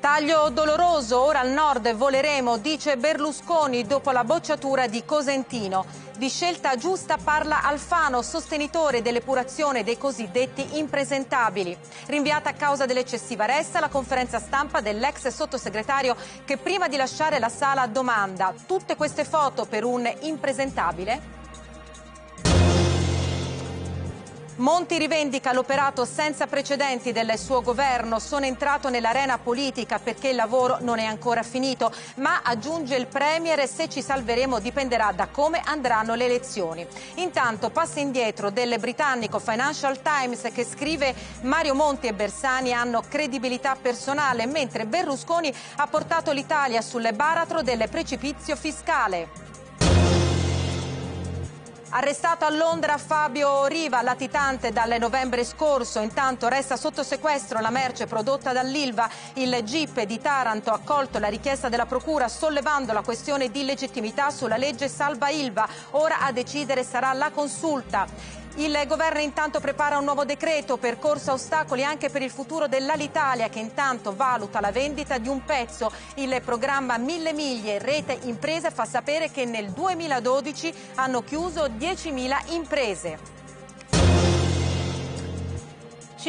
Taglio doloroso, ora al nord voleremo, dice Berlusconi dopo la bocciatura di Cosentino. Di scelta giusta parla Alfano, sostenitore dell'epurazione dei cosiddetti impresentabili. Rinviata a causa dell'eccessiva ressa la conferenza stampa dell'ex sottosegretario che prima di lasciare la sala domanda tutte queste foto per un impresentabile? Monti rivendica l'operato senza precedenti del suo governo. Sono entrato nell'arena politica perché il lavoro non è ancora finito, ma aggiunge il Premier se ci salveremo dipenderà da come andranno le elezioni. Intanto passa indietro del britannico Financial Times che scrive Mario Monti e Bersani hanno credibilità personale, mentre Berlusconi ha portato l'Italia sul baratro del precipizio fiscale. Arrestato a Londra Fabio Riva, latitante dal novembre scorso, intanto resta sotto sequestro la merce prodotta dall'Ilva. Il GIP di Taranto ha accolto la richiesta della Procura sollevando la questione di legittimità sulla legge Salva Ilva. Ora a decidere sarà la consulta. Il governo intanto prepara un nuovo decreto per corsa ostacoli anche per il futuro dell'Alitalia che intanto valuta la vendita di un pezzo. Il programma Mille Miglie Rete Imprese fa sapere che nel 2012 hanno chiuso 10.000 imprese.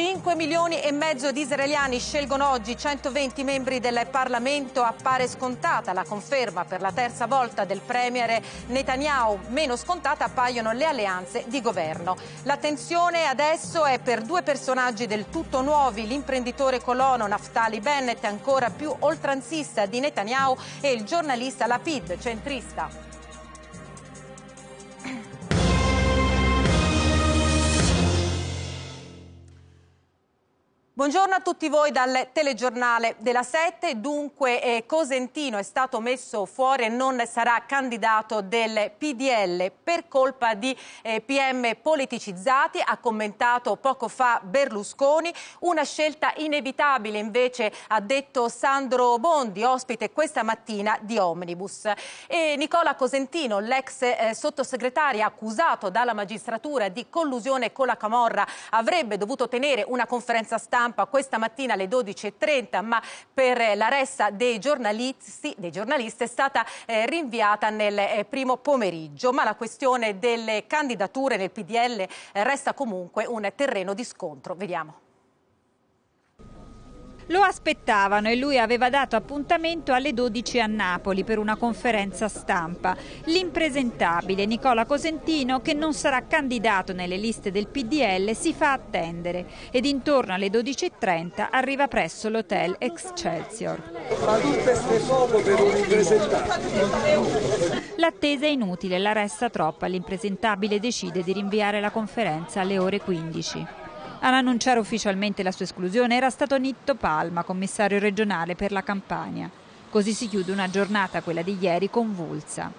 5 milioni e mezzo di israeliani scelgono oggi 120 membri del Parlamento. Appare scontata la conferma per la terza volta del premier Netanyahu. Meno scontata appaiono le alleanze di governo. L'attenzione adesso è per due personaggi del tutto nuovi, l'imprenditore colono Naftali Bennett, ancora più oltranzista di Netanyahu, e il giornalista Lapid, centrista. Buongiorno a tutti voi dal telegiornale della 7. Dunque eh, Cosentino è stato messo fuori e non sarà candidato del PDL per colpa di eh, PM politicizzati, ha commentato poco fa Berlusconi. Una scelta inevitabile invece ha detto Sandro Bondi, ospite questa mattina di Omnibus. E Nicola Cosentino, l'ex eh, sottosegretario accusato dalla magistratura di collusione con la Camorra, avrebbe dovuto tenere una conferenza stampa stampa questa mattina alle 12.30, ma per la resta dei giornalisti, dei giornalisti è stata eh, rinviata nel eh, primo pomeriggio. Ma la questione delle candidature nel PDL eh, resta comunque un terreno di scontro. Vediamo. Lo aspettavano e lui aveva dato appuntamento alle 12 a Napoli per una conferenza stampa. L'impresentabile Nicola Cosentino, che non sarà candidato nelle liste del PDL, si fa attendere ed intorno alle 12.30 arriva presso l'hotel Excelsior. L'attesa è inutile, la resta troppa. L'impresentabile decide di rinviare la conferenza alle ore 15. Ad annunciare ufficialmente la sua esclusione era stato Nitto Palma, commissario regionale per la Campania. Così si chiude una giornata, quella di ieri, convulsa.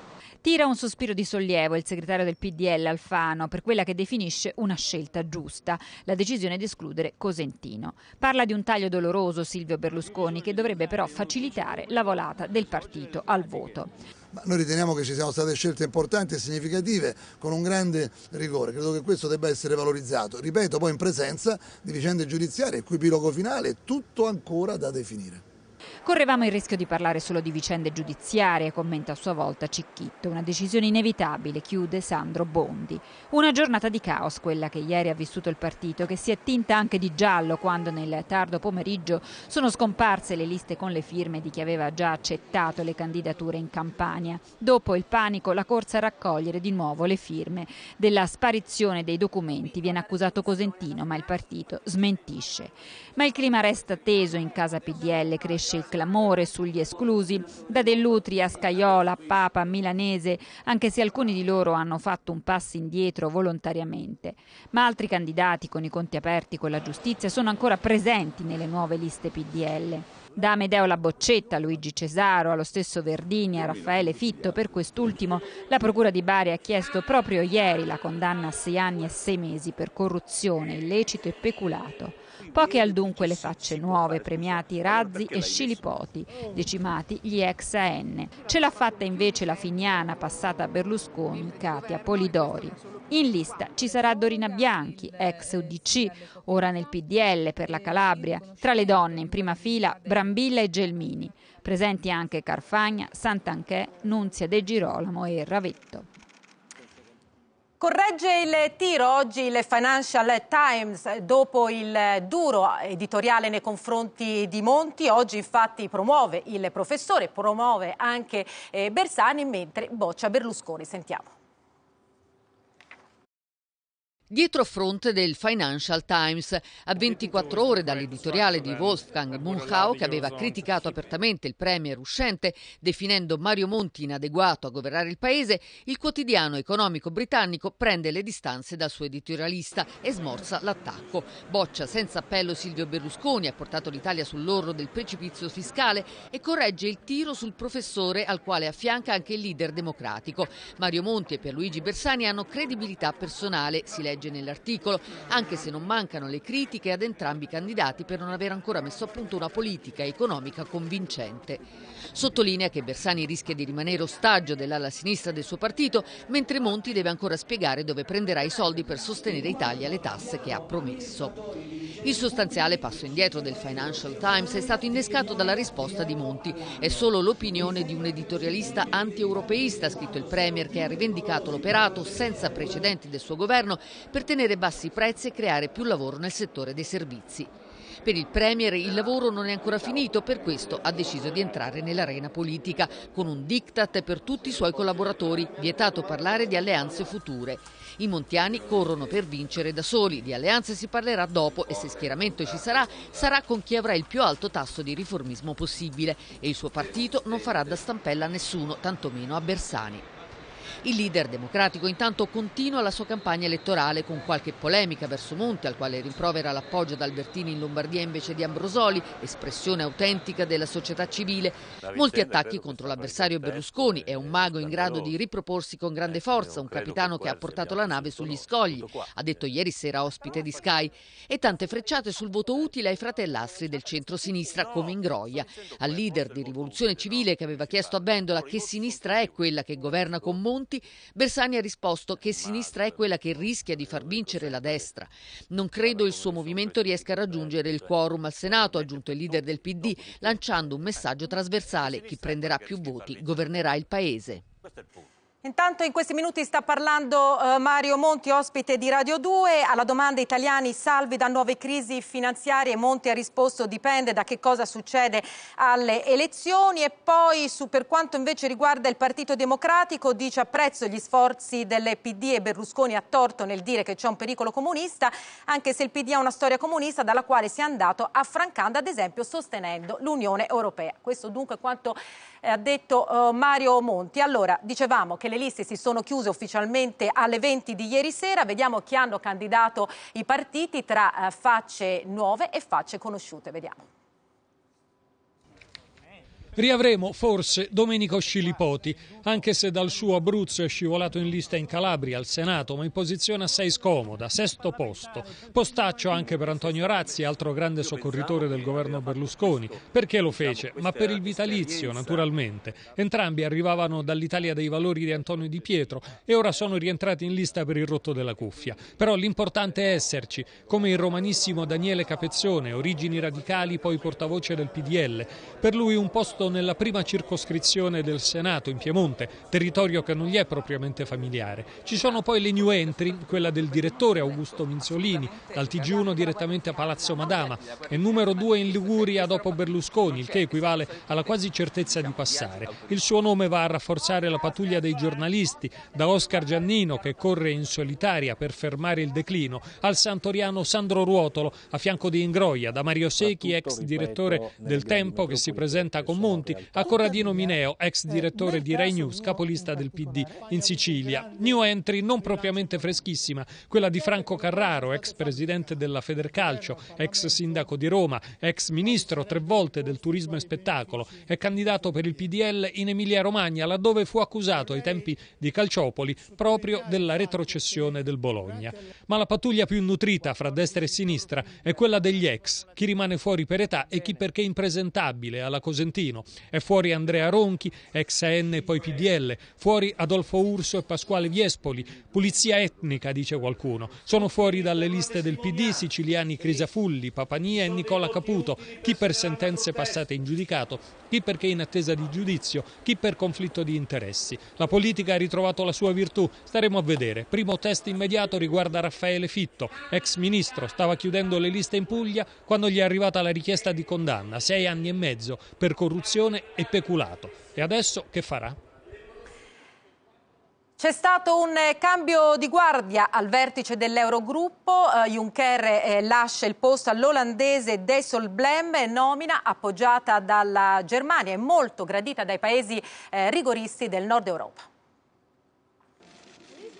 Tira un sospiro di sollievo il segretario del PDL Alfano per quella che definisce una scelta giusta, la decisione di escludere Cosentino. Parla di un taglio doloroso Silvio Berlusconi che dovrebbe però facilitare la volata del partito al voto. Ma noi riteniamo che ci siano state scelte importanti e significative con un grande rigore, credo che questo debba essere valorizzato, ripeto poi in presenza di vicende giudiziarie il cui epilogo finale è tutto ancora da definire. Correvamo il rischio di parlare solo di vicende giudiziarie, commenta a sua volta Cicchitto. Una decisione inevitabile, chiude Sandro Bondi. Una giornata di caos quella che ieri ha vissuto il partito, che si è tinta anche di giallo quando nel tardo pomeriggio sono scomparse le liste con le firme di chi aveva già accettato le candidature in Campania. Dopo il panico, la corsa a raccogliere di nuovo le firme. Della sparizione dei documenti viene accusato Cosentino, ma il partito smentisce. Ma il clima resta teso in casa PDL, cresce il clamore sugli esclusi, da Dell'Utri a Scaiola, Papa, Milanese, anche se alcuni di loro hanno fatto un passo indietro volontariamente. Ma altri candidati con i conti aperti con la giustizia sono ancora presenti nelle nuove liste PDL. Da Amedeo La Boccetta, Luigi Cesaro, allo stesso Verdini, a Raffaele Fitto, per quest'ultimo la Procura di Bari ha chiesto proprio ieri la condanna a sei anni e sei mesi per corruzione, illecito e peculato. Poche al dunque le facce nuove, premiati razzi e scilipoti, decimati gli ex AN. Ce l'ha fatta invece la finiana passata a Berlusconi, Katia Polidori. In lista ci sarà Dorina Bianchi, ex UDC, ora nel PDL per la Calabria. Tra le donne in prima fila Brambilla e Gelmini. Presenti anche Carfagna, Santanchè, Nunzia De Girolamo e Ravetto. Corregge il tiro oggi il Financial Times eh, dopo il duro editoriale nei confronti di Monti. Oggi infatti promuove il professore, promuove anche eh, Bersani, mentre boccia Berlusconi. Sentiamo. Dietro fronte del Financial Times, a 24 ore dall'editoriale di Wolfgang Munchau che aveva criticato apertamente il premier uscente, definendo Mario Monti inadeguato a governare il paese, il quotidiano economico britannico prende le distanze dal suo editorialista e smorza l'attacco. Boccia senza appello Silvio Berlusconi, ha portato l'Italia sull'orlo del precipizio fiscale e corregge il tiro sul professore al quale affianca anche il leader democratico. Mario Monti e Pierluigi Bersani hanno credibilità personale, si legge legge nell'articolo, anche se non mancano le critiche ad entrambi i candidati per non aver ancora messo a punto una politica economica convincente. Sottolinea che Bersani rischia di rimanere ostaggio dell'ala sinistra del suo partito, mentre Monti deve ancora spiegare dove prenderà i soldi per sostenere Italia le tasse che ha promesso. Il sostanziale passo indietro del Financial Times è stato innescato dalla risposta di Monti. È solo l'opinione di un editorialista antieuropeista, europeista scritto il Premier, che ha rivendicato l'operato senza precedenti del suo governo per tenere bassi i prezzi e creare più lavoro nel settore dei servizi. Per il Premier il lavoro non è ancora finito, per questo ha deciso di entrare nell'arena politica, con un diktat per tutti i suoi collaboratori, vietato parlare di alleanze future. I montiani corrono per vincere da soli, di alleanze si parlerà dopo e se schieramento ci sarà, sarà con chi avrà il più alto tasso di riformismo possibile e il suo partito non farà da stampella a nessuno, tantomeno a Bersani. Il leader democratico intanto continua la sua campagna elettorale con qualche polemica verso Monti, al quale rimprovera l'appoggio ad Albertini in Lombardia invece di Ambrosoli, espressione autentica della società civile. Molti attacchi contro l'avversario Berlusconi, eh, è un mago in grado di riproporsi con grande eh, forza, un capitano che ha portato la nave sugli scogli, ha detto ieri sera ospite di Sky, e tante frecciate sul voto utile ai fratellastri del centro-sinistra come in Groia. Al leader di Rivoluzione Civile che aveva chiesto a Vendola che sinistra è quella che governa con Monti, Monti, Bersani ha risposto che sinistra è quella che rischia di far vincere la destra. Non credo il suo movimento riesca a eh, raggiungere il cioè, quorum al Senato, ha eh, aggiunto il leader del PD, lanciando un eh, messaggio trasversale. Chi prenderà più voti governerà il Paese. Intanto in questi minuti sta parlando eh, Mario Monti, ospite di Radio 2. Alla domanda italiani salvi da nuove crisi finanziarie, Monti ha risposto dipende da che cosa succede alle elezioni. E poi su, per quanto invece riguarda il Partito Democratico, dice apprezzo gli sforzi delle PD e Berlusconi ha torto nel dire che c'è un pericolo comunista, anche se il PD ha una storia comunista dalla quale si è andato affrancando, ad esempio sostenendo l'Unione Europea. Questo dunque è quanto eh, ha detto eh, Mario Monti. Allora, dicevamo che le liste si sono chiuse ufficialmente alle 20 di ieri sera. Vediamo chi hanno candidato i partiti tra eh, facce nuove e facce conosciute. Vediamo. Riavremo forse Domenico Scilipoti, anche se dal suo Abruzzo è scivolato in lista in Calabria al Senato, ma in posizione assai scomoda, sesto posto. Postaccio anche per Antonio Razzi, altro grande soccorritore del governo Berlusconi. Perché lo fece? Ma per il vitalizio, naturalmente. Entrambi arrivavano dall'Italia dei valori di Antonio Di Pietro e ora sono rientrati in lista per il rotto della cuffia. Però l'importante è esserci, come il romanissimo Daniele Capezzone, origini radicali, poi portavoce del PDL. Per lui un posto posto nella prima circoscrizione del Senato in Piemonte, territorio che non gli è propriamente familiare. Ci sono poi le new entry, quella del direttore Augusto Minzolini, dal TG1 direttamente a Palazzo Madama e numero due in Liguria dopo Berlusconi, il che equivale alla quasi certezza di passare. Il suo nome va a rafforzare la pattuglia dei giornalisti, da Oscar Giannino che corre in solitaria per fermare il declino, al santoriano Sandro Ruotolo a fianco di Ingroia, da Mario Secchi, ex direttore del Tempo che si presenta con Monti Monti a Corradino Mineo, ex direttore di Rai News, capolista del PD in Sicilia. New entry non propriamente freschissima, quella di Franco Carraro, ex presidente della Federcalcio, ex sindaco di Roma, ex ministro tre volte del turismo e spettacolo, è candidato per il PDL in Emilia-Romagna, laddove fu accusato ai tempi di Calciopoli proprio della retrocessione del Bologna. Ma la pattuglia più nutrita fra destra e sinistra è quella degli ex, chi rimane fuori per età e chi perché impresentabile alla Cosentino, Milano. È fuori Andrea Ronchi, ex AN e poi PDL, fuori Adolfo Urso e Pasquale Viespoli, pulizia etnica dice qualcuno. Sono fuori dalle liste del PD siciliani Crisafulli, Papania e Nicola Caputo, chi per sentenze passate in giudicato, chi perché in attesa di giudizio, chi per conflitto di interessi. La politica ha ritrovato la sua virtù, staremo a vedere. Primo test immediato riguarda Raffaele Fitto, ex ministro, stava chiudendo le liste in Puglia quando gli è arrivata la richiesta di condanna, sei anni e mezzo per corruzione corruzione e peculato. E adesso che farà? C'è stato un eh, cambio di guardia al vertice dell'Eurogruppo. Eh, Juncker eh, lascia il posto all'olandese De nomina appoggiata dalla Germania e molto gradita dai paesi rigoristi del nord Europa.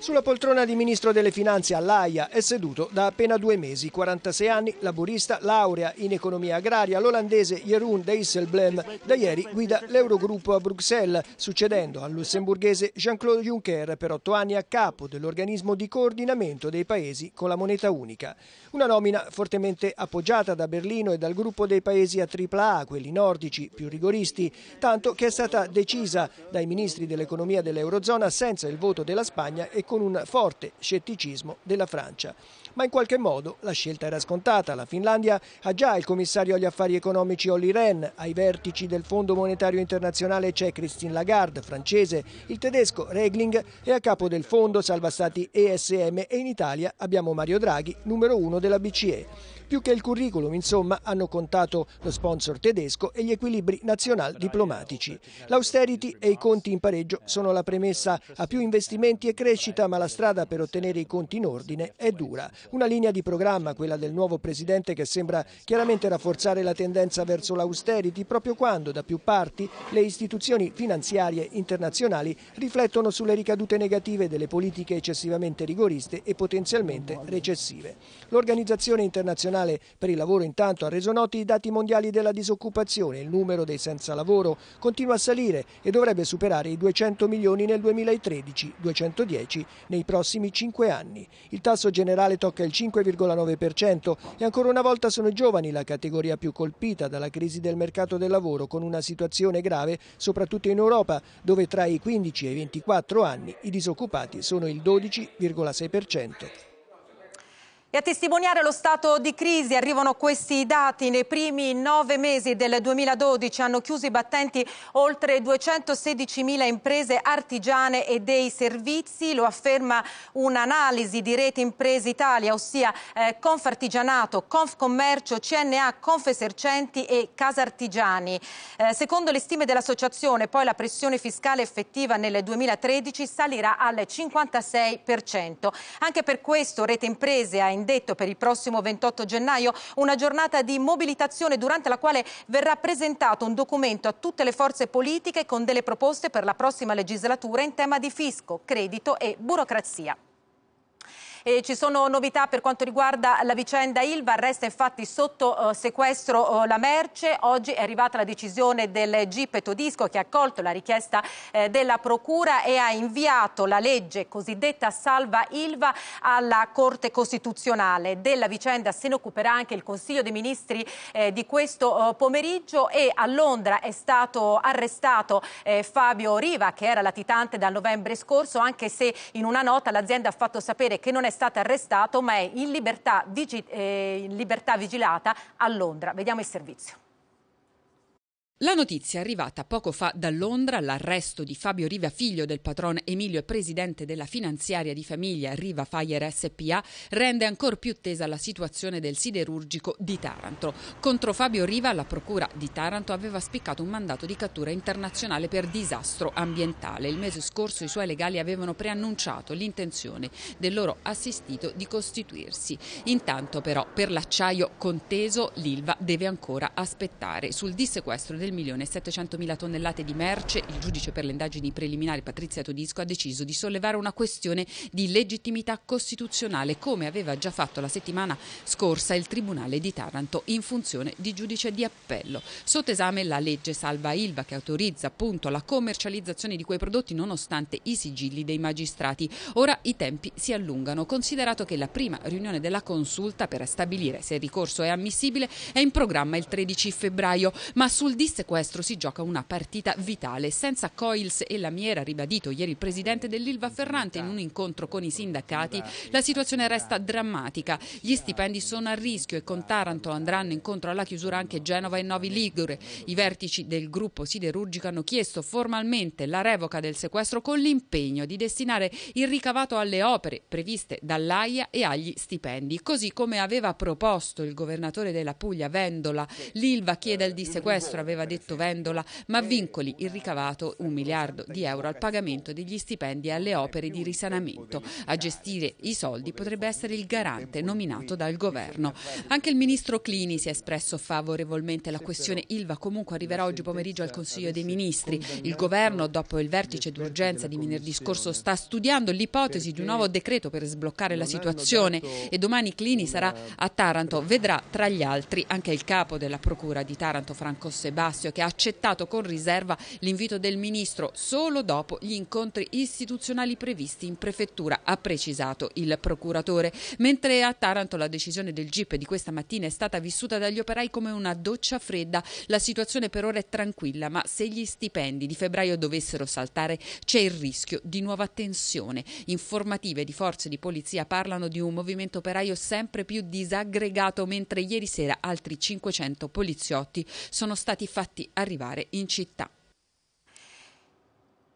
Sulla poltrona di ministro delle finanze all'AIA è seduto da appena due mesi, 46 anni, laborista, laurea in economia agraria, l'olandese Jeroen Dijsselbloem. Da ieri guida l'Eurogruppo a Bruxelles, succedendo al lussemburghese Jean-Claude Juncker per otto anni a capo dell'organismo di coordinamento dei paesi con la moneta unica. Una nomina fortemente appoggiata da Berlino e dal gruppo dei paesi a AAA, quelli nordici, più rigoristi, tanto che è stata decisa dai ministri dell'economia dell'Eurozona senza il voto della Spagna e con un forte scetticismo della Francia. Ma in qualche modo la scelta era scontata. La Finlandia ha già il commissario agli affari economici Olli Rehn, ai vertici del Fondo Monetario Internazionale c'è Christine Lagarde, francese, il tedesco Regling è a capo del fondo salva stati ESM e in Italia abbiamo Mario Draghi, numero uno della BCE. Più che il curriculum, insomma, hanno contato lo sponsor tedesco e gli equilibri nazional diplomatici. L'austerity e i conti in pareggio sono la premessa a più investimenti e crescita, ma la strada per ottenere i conti in ordine è dura. Una linea di programma, quella del nuovo presidente che sembra chiaramente rafforzare la tendenza verso l'austerity proprio quando da più parti le istituzioni finanziarie internazionali riflettono sulle ricadute negative delle politiche eccessivamente rigoriste e potenzialmente recessive. L'organizzazione internazionale nazionale per il lavoro intanto ha reso noti i dati mondiali della disoccupazione. Il numero dei senza lavoro continua a salire e dovrebbe superare i 200 milioni nel 2013, 210 nei prossimi 5 anni. Il tasso generale tocca il 5,9% e ancora una volta sono i giovani la categoria più colpita dalla crisi del mercato del lavoro con una situazione grave soprattutto in Europa dove tra i 15 e i 24 anni i disoccupati sono il 12,6%. E a testimoniare lo stato di crisi arrivano questi dati. Nei primi nove mesi del 2012 hanno chiuso i battenti oltre 216.000 imprese artigiane e dei servizi. Lo afferma un'analisi di Rete Imprese Italia, ossia eh, Confartigianato, Confcommercio, CNA, Confesercenti e Casartigiani. Eh, secondo le stime dell'associazione, poi la pressione fiscale effettiva nel 2013 salirà al 56%. Anche per questo Rete Imprese ha indetto per il prossimo 28 gennaio, una giornata di mobilitazione durante la quale verrà presentato un documento a tutte le forze politiche con delle proposte per la prossima legislatura in tema di fisco, credito e burocrazia. E ci sono novità per quanto riguarda la vicenda Ilva, resta infatti sotto eh, sequestro eh, la merce. Oggi è arrivata la decisione del GIP Todisco che ha accolto la richiesta eh, della Procura e ha inviato la legge cosiddetta salva Ilva alla Corte Costituzionale. Della vicenda se ne occuperà anche il Consiglio dei Ministri eh, di questo eh, pomeriggio e a Londra è stato arrestato eh, Fabio Riva che era latitante dal novembre scorso anche se in una nota l'azienda ha fatto sapere che non è è stato arrestato ma è in libertà, vigi eh, in libertà vigilata a Londra. Vediamo il servizio. La notizia è arrivata poco fa da Londra, l'arresto di Fabio Riva, figlio del patron Emilio e presidente della finanziaria di famiglia Riva Fire SPA, rende ancora più tesa la situazione del siderurgico di Taranto. Contro Fabio Riva la procura di Taranto aveva spiccato un mandato di cattura internazionale per disastro ambientale. Il mese scorso i suoi legali avevano preannunciato l'intenzione del loro assistito di costituirsi. Intanto però per l'acciaio conteso l'Ilva deve ancora aspettare sul dissequestro del del tonnellate di merce, il giudice per le indagini preliminari Patrizia Todisco ha deciso di sollevare una questione di legittimità costituzionale, come aveva già fatto la settimana scorsa il Tribunale di Taranto in funzione di giudice di appello. Sotto esame la legge Salva Ilva che autorizza appunto la commercializzazione di quei prodotti nonostante i sigilli dei magistrati. Ora i tempi si allungano, considerato che la prima riunione della consulta per stabilire se il ricorso è ammissibile è in programma il 13 febbraio, ma sul dissegno sequestro si gioca una partita vitale. Senza Coils e Lamiera, ribadito ieri il presidente dell'Ilva Ferrante in un incontro con i sindacati, la situazione resta drammatica. Gli stipendi sono a rischio e con Taranto andranno incontro alla chiusura anche Genova e Novi Ligure. I vertici del gruppo siderurgico hanno chiesto formalmente la revoca del sequestro con l'impegno di destinare il ricavato alle opere previste dall'AIA e agli stipendi. Così come aveva proposto il governatore della Puglia, Vendola, l'Ilva chiede il dissequestro, aveva aveva detto Vendola, ma vincoli il ricavato un miliardo di euro al pagamento degli stipendi alle opere di risanamento. A gestire i soldi potrebbe essere il garante nominato dal governo. Anche il ministro Clini si è espresso favorevolmente alla questione Ilva, comunque arriverà oggi pomeriggio al Consiglio dei Ministri. Il governo, dopo il vertice d'urgenza di venerdì scorso, sta studiando l'ipotesi di un nuovo decreto per sbloccare la situazione e domani Clini sarà a Taranto. Vedrà tra gli altri anche il capo della Procura di Taranto, Franco Sebastiani Bonifacio che ha accettato con riserva l'invito del ministro solo dopo gli incontri istituzionali previsti in prefettura, ha precisato il procuratore. Mentre a Taranto la decisione del GIP di questa mattina è stata vissuta dagli operai come una doccia fredda, la situazione per ora è tranquilla, ma se gli stipendi di febbraio dovessero saltare c'è il rischio di nuova tensione. Informative di forze di polizia parlano di un movimento operaio sempre più disaggregato, mentre ieri sera altri 500 poliziotti sono stati fatti fatti arrivare in città.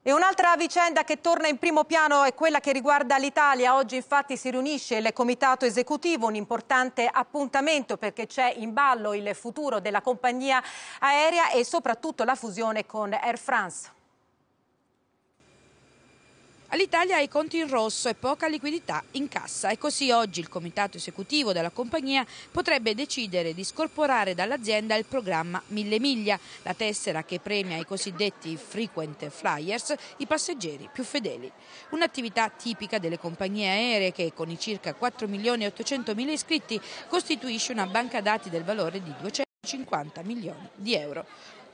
E un'altra vicenda che torna in primo piano è quella che riguarda l'Italia. Oggi infatti si riunisce il comitato esecutivo, un importante appuntamento perché c'è in ballo il futuro della compagnia aerea e soprattutto la fusione con Air France. All'Italia ha i conti in rosso e poca liquidità in cassa e così oggi il comitato esecutivo della compagnia potrebbe decidere di scorporare dall'azienda il programma Mille Miglia, la tessera che premia i cosiddetti frequent flyers, i passeggeri più fedeli. Un'attività tipica delle compagnie aeree che con i circa 4 milioni e 800 mila iscritti costituisce una banca dati del valore di 250 milioni di euro.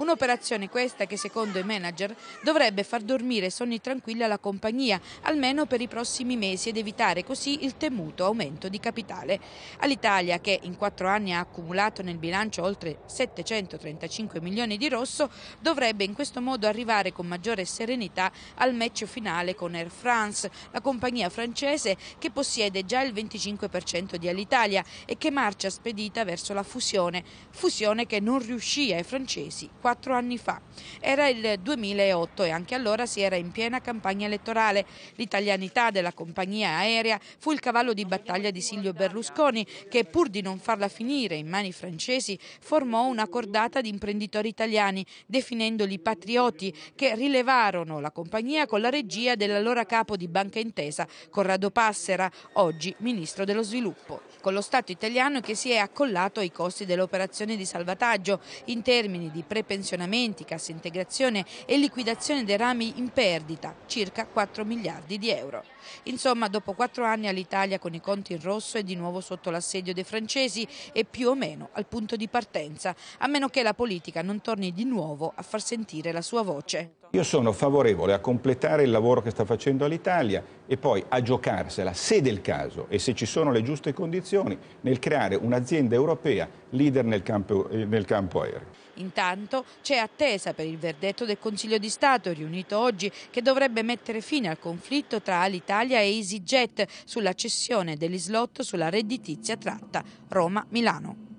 Un'operazione questa che secondo i manager dovrebbe far dormire sonni tranquilli alla compagnia, almeno per i prossimi mesi ed evitare così il temuto aumento di capitale. All'Italia, che in quattro anni ha accumulato nel bilancio oltre 735 milioni di rosso, dovrebbe in questo modo arrivare con maggiore serenità al match finale con Air France, la compagnia francese che possiede già il 25% di Alitalia e che marcia spedita verso la fusione, fusione che non riuscì ai francesi quando quattro anni fa. Era il 2008 e anche allora si era in piena campagna elettorale. L'italianità della compagnia aerea fu il cavallo di battaglia di Silvio Berlusconi che pur di non farla finire in mani francesi formò una cordata di imprenditori italiani definendoli patrioti che rilevarono la compagnia con la regia dell'allora capo di Banca Intesa Corrado Passera, oggi ministro dello sviluppo. Con lo Stato italiano che si è accollato ai costi dell'operazione di salvataggio in termini di preparazione pensionamenti, cassa integrazione e liquidazione dei rami in perdita, circa 4 miliardi di euro. Insomma, dopo quattro anni all'Italia con i conti in rosso è di nuovo sotto l'assedio dei francesi e più o meno al punto di partenza, a meno che la politica non torni di nuovo a far sentire la sua voce. Io sono favorevole a completare il lavoro che sta facendo l'Italia e poi a giocarsela, se del caso e se ci sono le giuste condizioni, nel creare un'azienda europea leader nel campo, eh, nel campo aereo. Intanto c'è attesa per il verdetto del Consiglio di Stato riunito oggi che dovrebbe mettere fine al conflitto tra Alitalia e EasyJet sulla cessione degli slot sulla redditizia tratta Roma-Milano.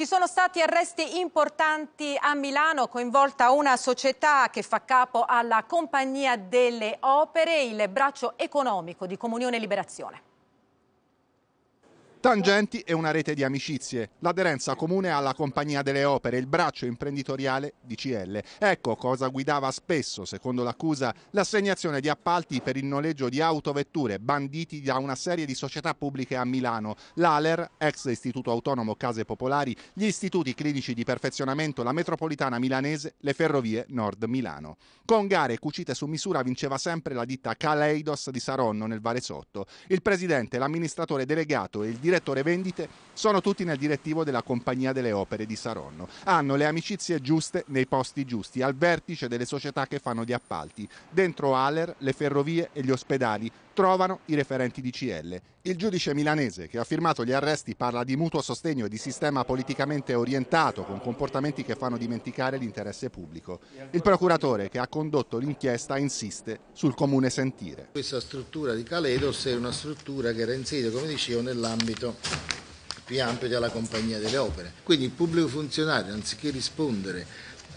Ci sono stati arresti importanti a Milano, coinvolta una società che fa capo alla Compagnia delle Opere, il braccio economico di Comunione e Liberazione. Tangenti e una rete di amicizie, l'aderenza comune alla Compagnia delle Opere, il braccio imprenditoriale di CL. Ecco cosa guidava spesso, secondo l'accusa, l'assegnazione di appalti per il noleggio di autovetture banditi da una serie di società pubbliche a Milano, l'ALER, ex Istituto Autonomo Case Popolari, gli istituti clinici di perfezionamento, la metropolitana milanese, le ferrovie Nord Milano. Con gare cucite su misura vinceva sempre la ditta Caleidos di Saronno nel Valesotto. Il presidente, l'amministratore delegato e il direttore direttore vendite sono tutti nel direttivo della Compagnia delle Opere di Saronno. Hanno le amicizie giuste nei posti giusti, al vertice delle società che fanno gli appalti, dentro Aller, le ferrovie e gli ospedali, trovano i referenti di CL. Il giudice milanese che ha firmato gli arresti parla di mutuo sostegno e di sistema politicamente orientato con comportamenti che fanno dimenticare l'interesse pubblico. Il procuratore che ha condotto l'inchiesta insiste sul comune sentire. Questa struttura di Caledos è una struttura che era inserita, come dicevo, nell'ambito più ampio della compagnia delle opere. Quindi il pubblico funzionario, anziché rispondere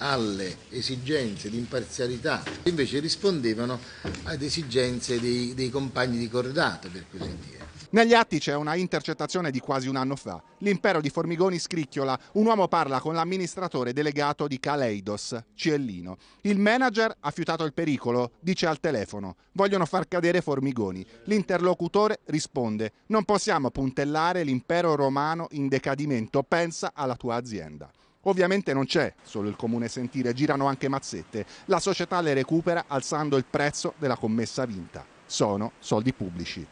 alle esigenze di imparzialità, invece rispondevano ad esigenze dei, dei compagni di cordata, per così dire. Negli atti c'è una intercettazione di quasi un anno fa. L'impero di Formigoni scricchiola, un uomo parla con l'amministratore delegato di Caleidos, Ciellino. Il manager ha fiutato il pericolo, dice al telefono. Vogliono far cadere Formigoni. L'interlocutore risponde, non possiamo puntellare l'impero romano in decadimento, pensa alla tua azienda. Ovviamente non c'è solo il comune sentire, girano anche mazzette. La società le recupera alzando il prezzo della commessa vinta. Sono soldi pubblici.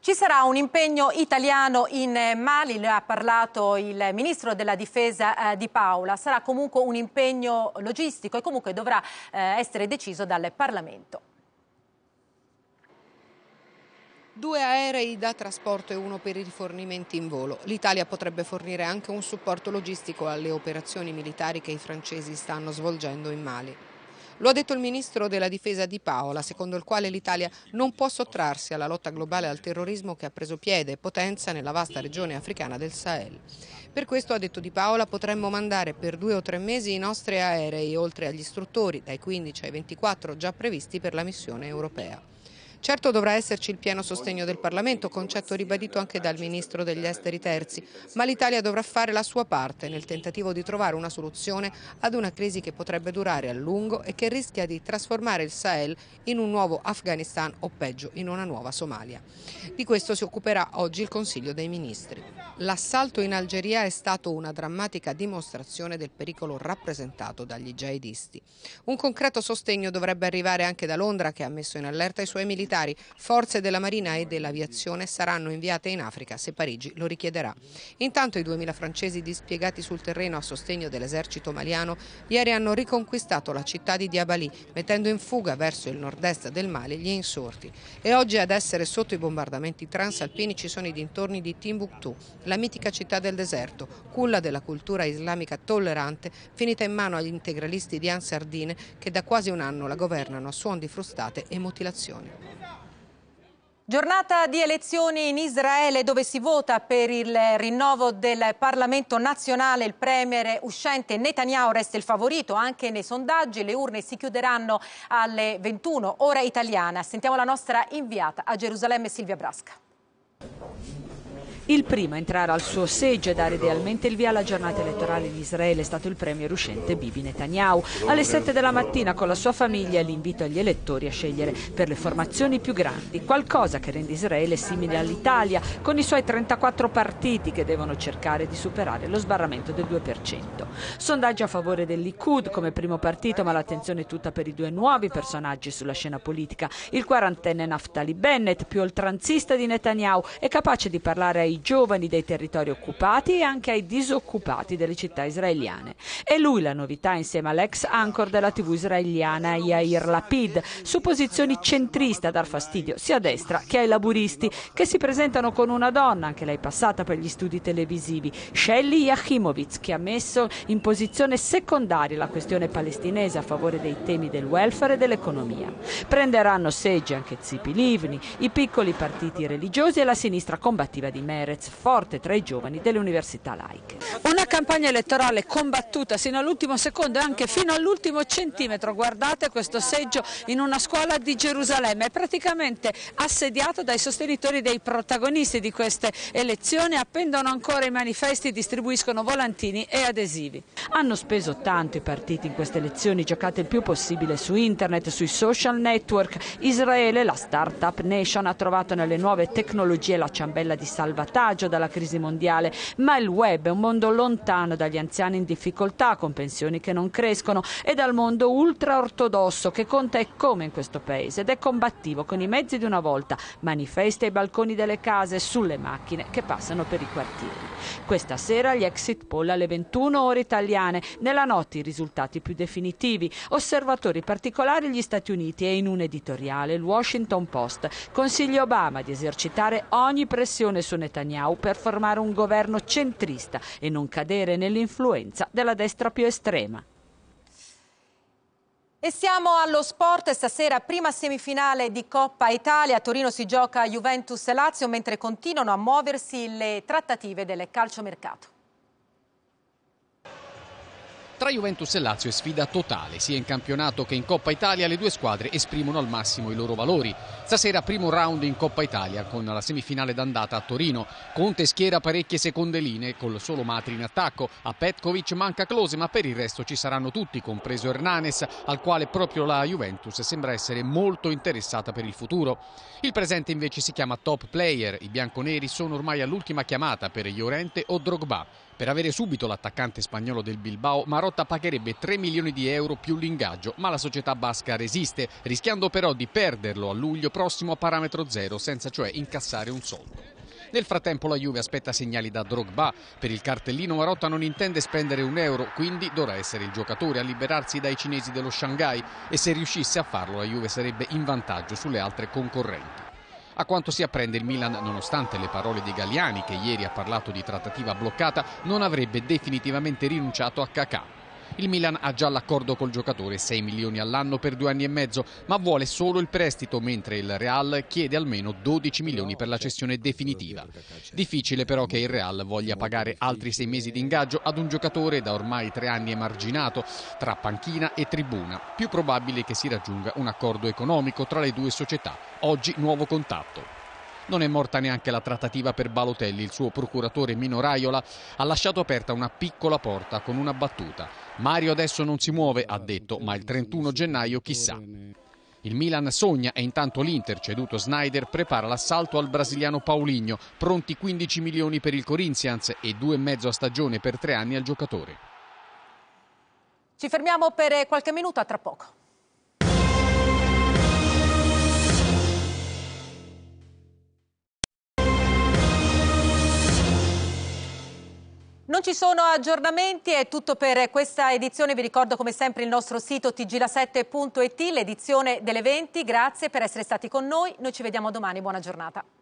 Ci sarà un impegno italiano in Mali, ne ha parlato il ministro della difesa eh, Di Paola. Sarà comunque un impegno logistico e comunque dovrà eh, essere deciso dal Parlamento due aerei da trasporto e uno per i rifornimenti in volo. L'Italia potrebbe fornire anche un supporto logistico alle operazioni militari che i francesi stanno svolgendo in Mali. Lo ha detto il ministro della difesa Di Paola, secondo il quale l'Italia non può sottrarsi alla lotta globale al terrorismo che ha preso piede e potenza nella vasta regione africana del Sahel. Per questo, ha detto Di Paola, potremmo mandare per due o tre mesi i nostri aerei, oltre agli istruttori, dai 15 ai 24 già previsti per la missione europea. Certo dovrà esserci il pieno sostegno del Parlamento, concetto ribadito anche dal Ministro degli Esteri Terzi, ma l'Italia dovrà fare la sua parte nel tentativo di trovare una soluzione ad una crisi che potrebbe durare a lungo e che rischia di trasformare il Sahel in un nuovo Afghanistan o peggio in una nuova Somalia. Di questo si occuperà oggi il Consiglio dei Ministri. L'assalto in Algeria è stato una drammatica dimostrazione del pericolo rappresentato dagli jihadisti. Un concreto sostegno dovrebbe arrivare anche da Londra che ha messo in allerta i suoi militari militari, forze della Marina e dell'aviazione saranno inviate in Africa se Parigi lo richiederà. Intanto i 2.000 francesi dispiegati sul terreno a sostegno dell'esercito maliano ieri hanno riconquistato la città di Diabali, mettendo in fuga verso il nord-est del Mali gli insorti. E oggi ad essere sotto i bombardamenti transalpini ci sono i dintorni di Timbuktu, la mitica città del deserto, culla della cultura islamica tollerante, finita in mano agli integralisti di Ansardine che da quasi un anno la governano a suon di frustate e mutilazioni. Giornata di elezioni in Israele dove si vota per il rinnovo del Parlamento nazionale. Il premier uscente Netanyahu resta il favorito anche nei sondaggi. Le urne si chiuderanno alle 21 ora italiana. Sentiamo la nostra inviata a Gerusalemme Silvia Brasca. Il primo a entrare al suo seggio e dare idealmente il via alla giornata elettorale in Israele è stato il premier uscente Bibi Netanyahu. Alle 7 della mattina con la sua famiglia l'invito agli elettori a scegliere per le formazioni più grandi, qualcosa che rende Israele simile all'Italia, con i suoi 34 partiti che devono cercare di superare lo sbarramento del 2%. Sondaggio a favore del come primo partito, ma l'attenzione è tutta per i due nuovi personaggi sulla scena politica. Il quarantenne Naftali Bennett, più oltranzista di Netanyahu, è capace di parlare ai ai giovani dei territori occupati e anche ai disoccupati delle città israeliane. E lui la novità insieme all'ex anchor della TV israeliana Yair Lapid, su posizioni centriste a dar fastidio sia a destra che ai laburisti, che si presentano con una donna, anche lei passata per gli studi televisivi, Shelly Yachimovic, che ha messo in posizione secondaria la questione palestinese a favore dei temi del welfare e dell'economia. Prenderanno seggi anche Zipi Livni, i piccoli partiti religiosi e la sinistra combattiva di Merkel. Perez, forte tra i giovani delle università laiche. Una campagna elettorale combattuta sino all'ultimo secondo e anche fino all'ultimo centimetro. Guardate questo seggio in una scuola di Gerusalemme, è praticamente assediato dai sostenitori dei protagonisti di queste elezioni, appendono ancora i manifesti, distribuiscono volantini e adesivi. Hanno speso tanto i partiti in queste elezioni, giocate il più possibile su internet, sui social network. Israele, la start-up nation, ha trovato nelle nuove tecnologie la ciambella di salvataggio vantaggio dalla crisi mondiale, ma il web è un mondo lontano dagli anziani in difficoltà, con pensioni che non crescono, e dal mondo ultraortodosso che conta e come in questo paese ed è combattivo con i mezzi di una volta, manifesta ai balconi delle case, sulle macchine che passano per i quartieri. Questa sera gli exit poll alle 21 ore italiane, nella notte i risultati più definitivi, osservatori particolari gli Stati Uniti e in un editoriale il Washington Post consiglia Obama di esercitare ogni pressione su Netanyahu Netanyahu per formare un governo centrista e non cadere nell'influenza della destra più estrema. E siamo allo sport, stasera prima semifinale di Coppa Italia, a Torino si gioca Juventus-Lazio e mentre continuano a muoversi le trattative del calciomercato. Tra Juventus e Lazio è sfida totale, sia in campionato che in Coppa Italia le due squadre esprimono al massimo i loro valori. Stasera primo round in Coppa Italia con la semifinale d'andata a Torino. Conte schiera parecchie seconde linee col solo Matri in attacco. A Petkovic manca Close ma per il resto ci saranno tutti, compreso Hernanes al quale proprio la Juventus sembra essere molto interessata per il futuro. Il presente invece si chiama top player, i bianconeri sono ormai all'ultima chiamata per Llorente o Drogba. Per avere subito l'attaccante spagnolo del Bilbao, Marotta pagherebbe 3 milioni di euro più l'ingaggio, ma la società basca resiste, rischiando però di perderlo a luglio prossimo a parametro zero, senza cioè incassare un soldo. Nel frattempo la Juve aspetta segnali da Drogba. Per il cartellino Marotta non intende spendere un euro, quindi dovrà essere il giocatore a liberarsi dai cinesi dello Shanghai e se riuscisse a farlo la Juve sarebbe in vantaggio sulle altre concorrenti. A quanto si apprende il Milan, nonostante le parole di Galliani che ieri ha parlato di trattativa bloccata, non avrebbe definitivamente rinunciato a Kakà. Il Milan ha già l'accordo col giocatore, 6 milioni all'anno per due anni e mezzo, ma vuole solo il prestito, mentre il Real chiede almeno 12 milioni per la cessione definitiva. Difficile però che il Real voglia pagare altri sei mesi di ingaggio ad un giocatore da ormai tre anni emarginato tra panchina e tribuna. Più probabile che si raggiunga un accordo economico tra le due società. Oggi nuovo contatto. Non è morta neanche la trattativa per Balotelli, il suo procuratore Mino Raiola ha lasciato aperta una piccola porta con una battuta. Mario adesso non si muove, ha detto, ma il 31 gennaio chissà. Il Milan sogna e intanto l'Inter, ceduto Snyder, prepara l'assalto al brasiliano Paulinho, pronti 15 milioni per il Corinthians e due 2,5 a stagione per tre anni al giocatore. Ci fermiamo per qualche minuto, a tra poco. Non ci sono aggiornamenti, è tutto per questa edizione. Vi ricordo come sempre il nostro sito tgla7.it, l'edizione delle 20. Grazie per essere stati con noi. Noi ci vediamo domani, buona giornata.